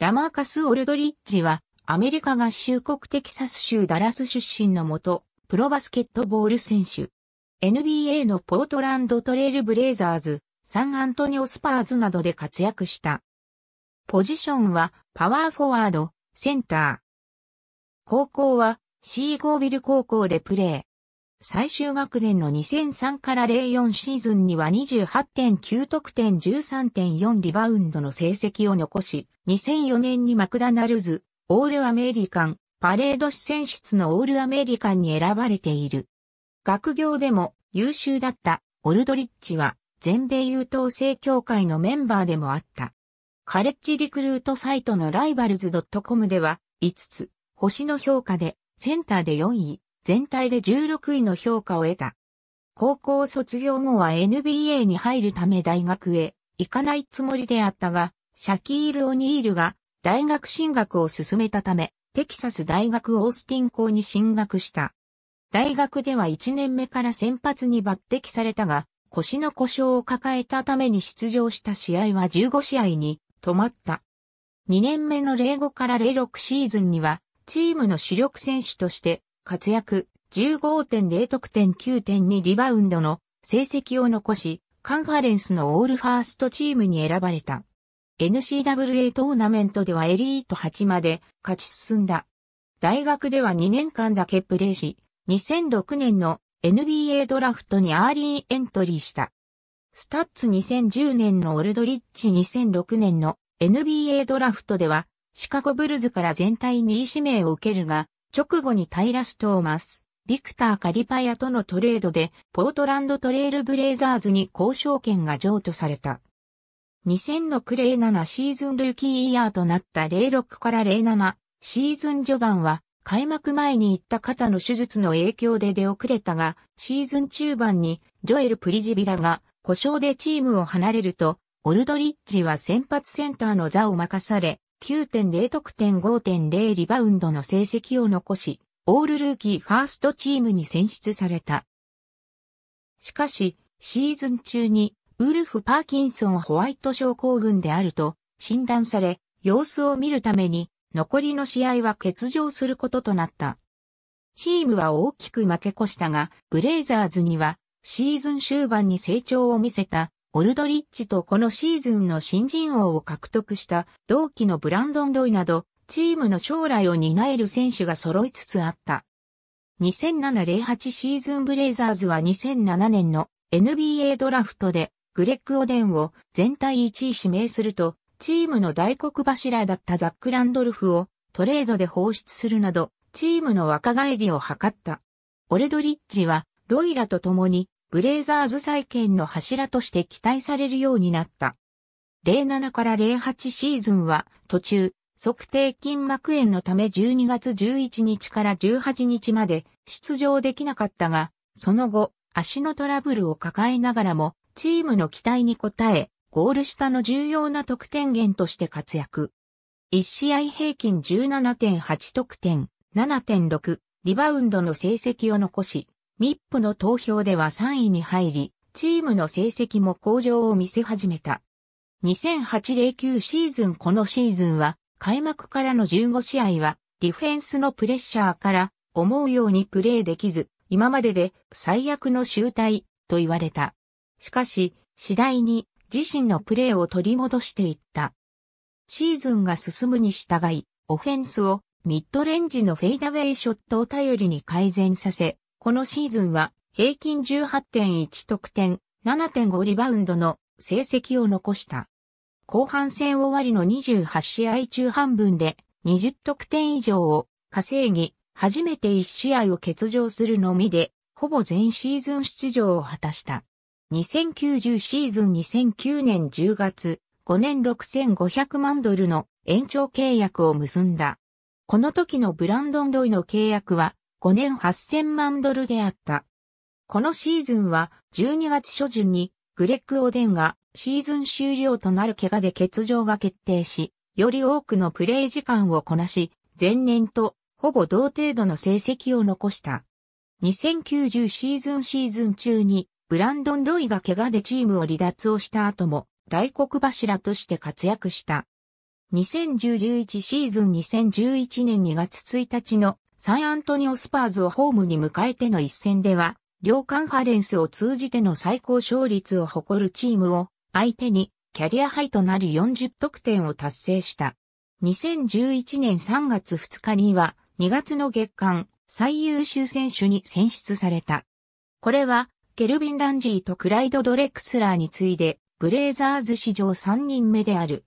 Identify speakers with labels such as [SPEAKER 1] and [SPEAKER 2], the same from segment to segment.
[SPEAKER 1] ラマーカス・オルドリッジは、アメリカ合衆国テキサス州ダラス出身のもと、プロバスケットボール選手。NBA のポートランドトレイルブレイザーズ、サンアントニオスパーズなどで活躍した。ポジションはパワーフォワード、センター。高校はシーゴービル高校でプレー。最終学年の2003から04シーズンには28.9得点13.4リバウンドの成績を残し、2004年にマクダナルズ、オールアメリカン、パレード四選出のオールアメリカンに選ばれている。学業でも優秀だったオルドリッチは全米優等生協会のメンバーでもあった。カレッジリクルートサイトのライバルズ .com では5つ星の評価でセンターで4位、全体で16位の評価を得た。高校卒業後は NBA に入るため大学へ行かないつもりであったが、シャキール・オニールが大学進学を進めたため、テキサス大学オースティン校に進学した。大学では1年目から先発に抜擢されたが、腰の故障を抱えたために出場した試合は15試合に止まった。2年目の05から06シーズンには、チームの主力選手として活躍、15.0得点9.2リバウンドの成績を残し、カンファレンスのオールファーストチームに選ばれた。n c w a トーナメントではエリート8まで勝ち進んだ。大学では2年間だけプレーし、2006年の NBA ドラフトにアーリーエントリーした。スタッツ2010年のオルドリッチ2006年の NBA ドラフトではシカゴブルズから全体2位指名を受けるが、直後にタイラス・トーマス、ビクター・カリパヤとのトレードで、ポートランドトレイルブレイザーズに交渉権が譲渡された。2000のクレイ7シーズンルーキーイヤーとなった06から07シーズン序盤は開幕前に行った肩の手術の影響で出遅れたがシーズン中盤にジョエル・プリジビラが故障でチームを離れるとオルドリッジは先発センターの座を任され9.0得点5.0リバウンドの成績を残し、オールルーキーファーストチームに選出された。しかし、シーズン中に、ウルフ・パーキンソン・ホワイト症候群であると診断され、様子を見るために、残りの試合は欠場することとなった。チームは大きく負け越したが、ブレイザーズには、シーズン終盤に成長を見せたオルドリッチとこのシーズンの新人王を獲得した同期のブランドン・ロイなど、チームの将来を担える選手が揃いつつあった。2007-08シーズンブレイザーズは2007年の NBA ドラフトでグレッグ・オデンを全体1位指名すると、チームの大黒柱だったザック・ランドルフをトレードで放出するなど、チームの若返りを図った。オルドリッジは、ロイラと共にブレイザーズ再建の柱として期待されるようになった。07から08シーズンは途中、測定筋膜炎のため12月11日から18日まで出場できなかったが、その後、足のトラブルを抱えながらも、チームの期待に応え、ゴール下の重要な得点源として活躍。1試合平均17.8得点、7.6、リバウンドの成績を残し、ミップの投票では3位に入り、チームの成績も向上を見せ始めた。2008-09シーズンこのシーズンは、開幕からの15試合は、ディフェンスのプレッシャーから思うようにプレーできず、今までで最悪の集大と言われた。しかし、次第に自身のプレーを取り戻していった。シーズンが進むに従い、オフェンスをミッドレンジのフェイダウェイショットを頼りに改善させ、このシーズンは平均18.1得点、7.5リバウンドの成績を残した。後半戦終わりの28試合中半分で20得点以上を稼ぎ、初めて1試合を欠場するのみで、ほぼ全シーズン出場を果たした。2090シーズン2009年10月、5年6500万ドルの延長契約を結んだ。この時のブランドン・ロイの契約は5年8000万ドルであった。このシーズンは12月初旬にグレッグ・オデンがシーズン終了となる怪我で欠場が決定し、より多くのプレイ時間をこなし、前年とほぼ同程度の成績を残した。2090シーズンシーズン中にブランドン・ロイが怪我でチームを離脱をした後も大黒柱として活躍した。2 0 1 1シーズン2011年2月1日のサンアントニオスパーズをホームに迎えての一戦では、両カンファレンスを通じての最高勝率を誇るチームを相手にキャリアハイとなる40得点を達成した。2011年3月2日には2月の月間最優秀選手に選出された。これはケルビン・ランジーとクライド・ドレックスラーに次いでブレイザーズ史上3人目である。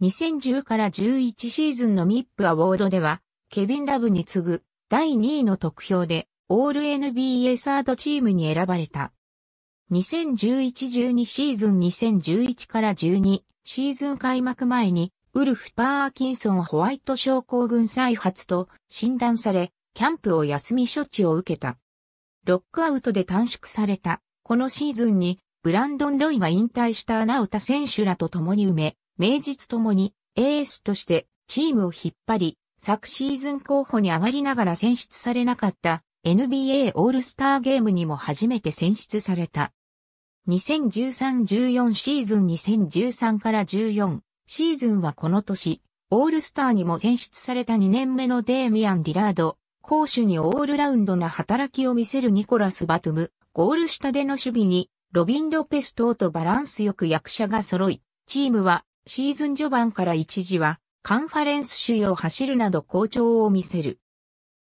[SPEAKER 1] 2010から11シーズンのミップアウォードではケビン・ラブに次ぐ第2位の得票で、オール NBA サードチームに選ばれた。2011-12シーズン2011から12シーズン開幕前に、ウルフ・パーキンソン・ホワイト症候群再発と診断され、キャンプを休み処置を受けた。ロックアウトで短縮された、このシーズンに、ブランドン・ロイが引退したアナウタ選手らと共に埋め、名実ともにエースとしてチームを引っ張り、昨シーズン候補に上がりながら選出されなかった NBA オールスターゲームにも初めて選出された。2013-14シーズン2013から14シーズンはこの年、オールスターにも選出された2年目のデーミアン・リラード、攻守にオールラウンドな働きを見せるニコラス・バトム、ゴール下での守備に、ロビン・ロペス等とバランスよく役者が揃い、チームはシーズン序盤から一時はカンファレンス首位を走るなど好調を見せる。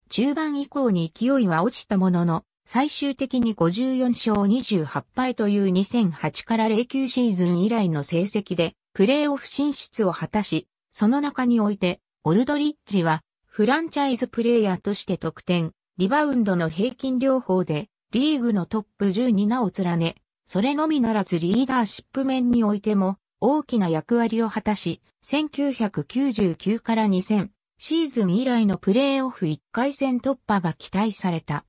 [SPEAKER 1] 中盤以降に勢いは落ちたものの、最終的に54勝28敗という2008から09シーズン以来の成績で、プレーオフ進出を果たし、その中において、オルドリッジは、フランチャイズプレイヤーとして得点、リバウンドの平均両方で、リーグのトップ10に名を連ね、それのみならずリーダーシップ面においても、大きな役割を果たし、1999から2000シーズン以来のプレーオフ1回戦突破が期待された。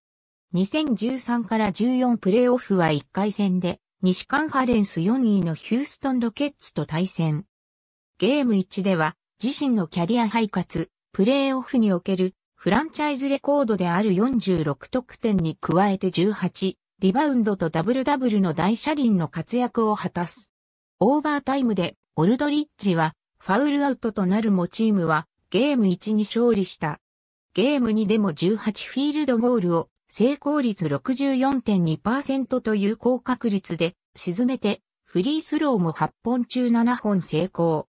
[SPEAKER 1] 2013から14プレーオフは1回戦で、西カンファレンス4位のヒューストンロケッツと対戦。ゲーム1では、自身のキャリア配活、プレーオフにおけるフランチャイズレコードである46得点に加えて18、リバウンドとダブルダブルの大車輪の活躍を果たす。オーバータイムでオルドリッジはファウルアウトとなるもチームはゲーム1に勝利した。ゲーム2でも18フィールドゴールを成功率64.2%という高確率で沈めてフリースローも8本中7本成功。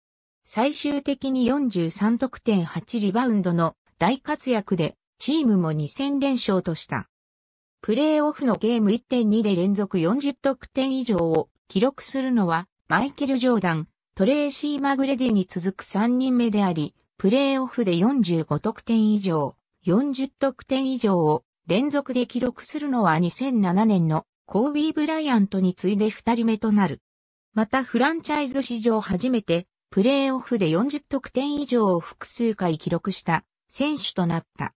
[SPEAKER 1] 最終的に43得点8リバウンドの大活躍でチームも2戦連勝とした。プレイオフのゲーム1.2で連続40得点以上を記録するのはマイケル・ジョーダン、トレーシー・マグレディに続く3人目であり、プレーオフで45得点以上、40得点以上を連続で記録するのは2007年のコービー・ブライアントに次いで2人目となる。またフランチャイズ史上初めてプレーオフで40得点以上を複数回記録した選手となった。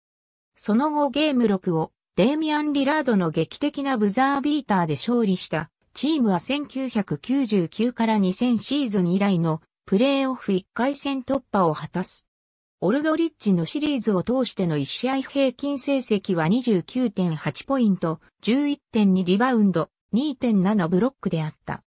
[SPEAKER 1] その後ゲーム6をデイミアン・リラードの劇的なブザービーターで勝利したチームは1999から2000シーズン以来のプレーオフ1回戦突破を果たす。オルドリッジのシリーズを通しての1試合平均成績は29.8ポイント、11.2リバウンド、2.7ブロックであった。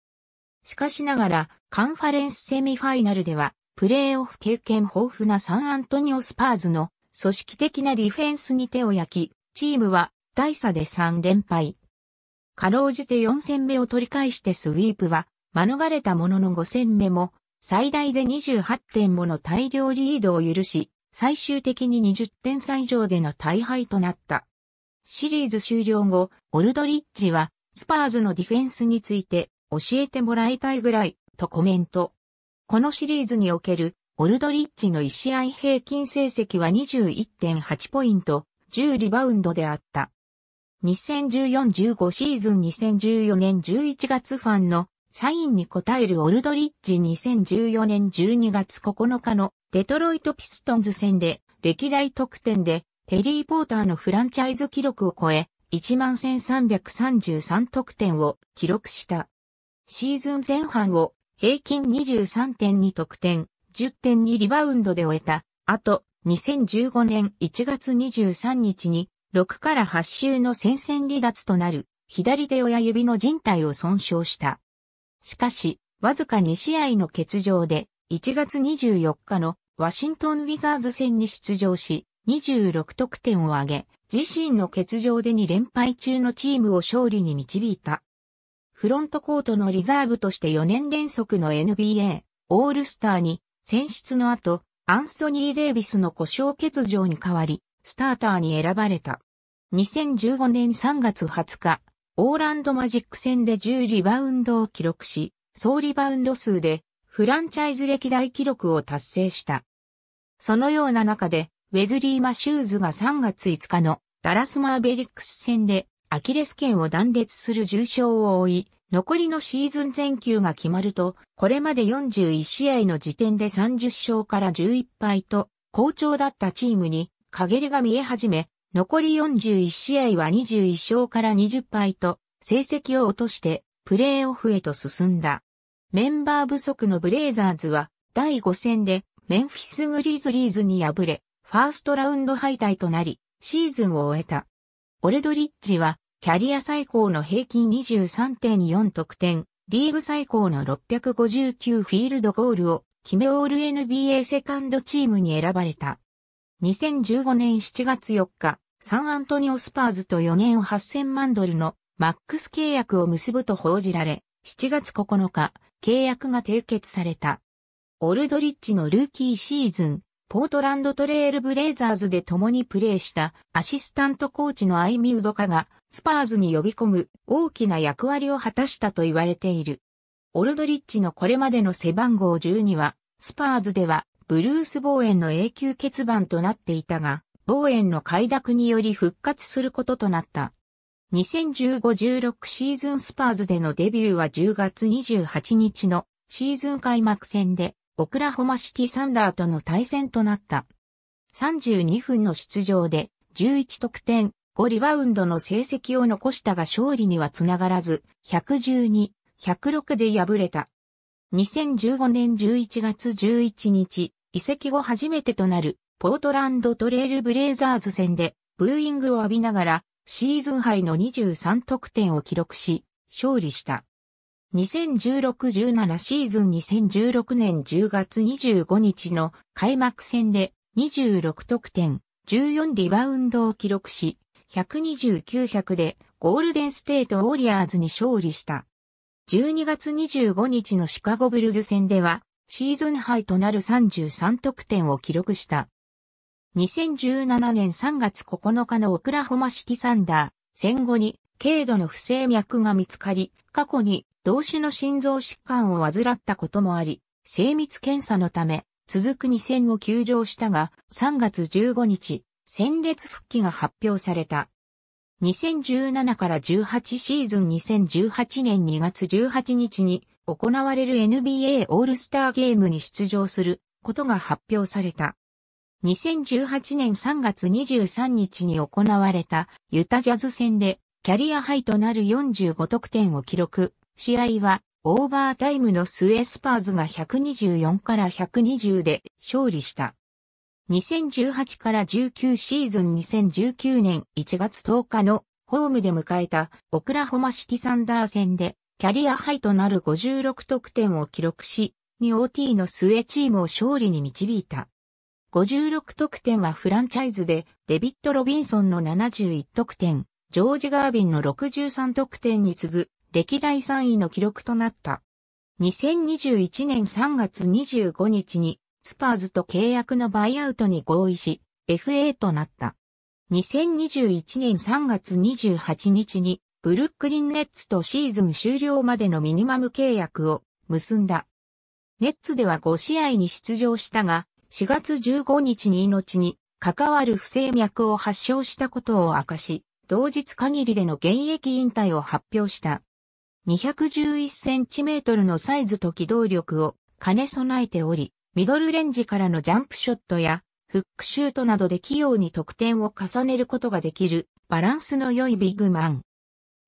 [SPEAKER 1] しかしながら、カンファレンスセミファイナルでは、プレーオフ経験豊富なサンアントニオスパーズの組織的なディフェンスに手を焼き、チームは大差で3連敗。かろうじて4戦目を取り返してスウィープは、免れたものの5戦目も、最大で28点もの大量リードを許し、最終的に20点差以上での大敗となった。シリーズ終了後、オルドリッジは、スパーズのディフェンスについて、教えてもらいたいぐらい、とコメント。このシリーズにおける、オルドリッジの1試合平均成績は21.8ポイント、10リバウンドであった。2014-15シーズン2014年11月ファンのサインに応えるオルドリッジ2014年12月9日のデトロイトピストンズ戦で歴代得点でテリー・ポーターのフランチャイズ記録を超え11,333得点を記録した。シーズン前半を平均23.2得点、10.2リバウンドで終えた。あと、2015年1月23日に6から8週の戦線離脱となる、左手親指の人体を損傷した。しかし、わずか2試合の欠場で、1月24日のワシントン・ウィザーズ戦に出場し、26得点を挙げ、自身の欠場で2連敗中のチームを勝利に導いた。フロントコートのリザーブとして4年連続の NBA オールスターに選出の後、アンソニー・デイビスの故障欠場に代わり、スターターに選ばれた。2015年3月20日、オーランドマジック戦で10リバウンドを記録し、総リバウンド数でフランチャイズ歴代記録を達成した。そのような中で、ウェズリー・マシューズが3月5日のダラスマーベリックス戦でアキレス腱を断裂する重傷を負い、残りのシーズン全球が決まると、これまで41試合の時点で30勝から11敗と好調だったチームに陰りが見え始め、残り41試合は21勝から20敗と、成績を落として、プレーオフへと進んだ。メンバー不足のブレイザーズは、第5戦で、メンフィスグリーズリーズに敗れ、ファーストラウンド敗退となり、シーズンを終えた。オレドリッジは、キャリア最高の平均23.4得点、リーグ最高の659フィールドゴールを決めオール NBA セカンドチームに選ばれた。2015年7月4日、サンアントニオスパーズと4年8000万ドルのマックス契約を結ぶと報じられ、7月9日、契約が締結された。オルドリッジのルーキーシーズン、ポートランドトレールブレイザーズで共にプレーしたアシスタントコーチのアイミウドカがスパーズに呼び込む大きな役割を果たしたと言われている。オルドリッジのこれまでの背番号12はスパーズではブルース・ボーエンの永久欠番となっていたが、ボーエンの快諾により復活することとなった。2015-16シーズンスパーズでのデビューは10月28日のシーズン開幕戦でオクラホマシティサンダーとの対戦となった。32分の出場で11得点5リバウンドの成績を残したが勝利にはつながらず112、106で敗れた。2015年11月11日、移籍後初めてとなるポートランドトレイルブレイザーズ戦でブーイングを浴びながらシーズン杯の23得点を記録し勝利した。2016-17シーズン2016年10月25日の開幕戦で26得点、14リバウンドを記録し、129-100でゴールデンステートウォリアーズに勝利した。12月25日のシカゴブルズ戦ではシーズンハイとなる33得点を記録した。2017年3月9日のオクラホマシティサンダー、戦後に軽度の不正脈が見つかり、過去に同種の心臓疾患を患ったこともあり、精密検査のため、続く2戦を休場したが、3月15日、戦列復帰が発表された。2017から18シーズン2018年2月18日に行われる NBA オールスターゲームに出場することが発表された。2018年3月23日に行われたユタジャズ戦でキャリアハイとなる45得点を記録。試合はオーバータイムのス末スパーズが124から120で勝利した。2018から19シーズン2019年1月10日のホームで迎えたオクラホマシティサンダー戦でキャリアハイとなる56得点を記録し、2OT の末チームを勝利に導いた。56得点はフランチャイズで、デビッド・ロビンソンの71得点、ジョージ・ガービンの63得点に次ぐ、歴代3位の記録となった。2021年3月25日に、スパーズと契約のバイアウトに合意し、FA となった。2021年3月28日に、ブルックリンネッツとシーズン終了までのミニマム契約を結んだ。ネッツでは5試合に出場したが、4月15日に命に関わる不正脈を発症したことを明かし、同日限りでの現役引退を発表した。211センチメートルのサイズと機動力を兼ね備えており、ミドルレンジからのジャンプショットやフックシュートなどで器用に得点を重ねることができるバランスの良いビッグマン。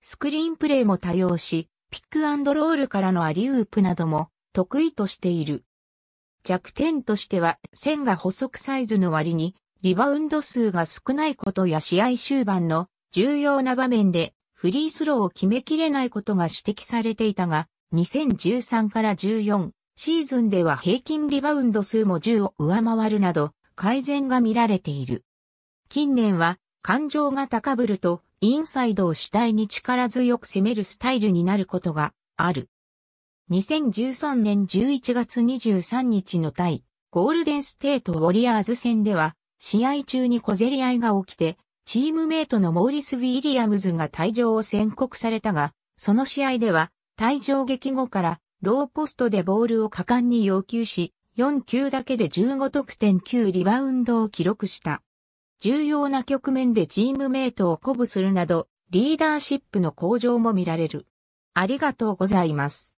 [SPEAKER 1] スクリーンプレイも多用し、ピックアンドロールからのアリウープなども得意としている。弱点としては線が補足サイズの割にリバウンド数が少ないことや試合終盤の重要な場面でフリースローを決めきれないことが指摘されていたが、2013から14シーズンでは平均リバウンド数も10を上回るなど改善が見られている。近年は感情が高ぶるとインサイドを主体に力強く攻めるスタイルになることがある。2013年11月23日の対ゴールデンステートウォリアーズ戦では試合中に小競り合いが起きてチームメイトのモーリス・ウィリアムズが退場を宣告されたが、その試合では退場劇後からローポストでボールを果敢に要求し、4球だけで15得点9リバウンドを記録した。重要な局面でチームメイトを鼓舞するなど、リーダーシップの向上も見られる。ありがとうございます。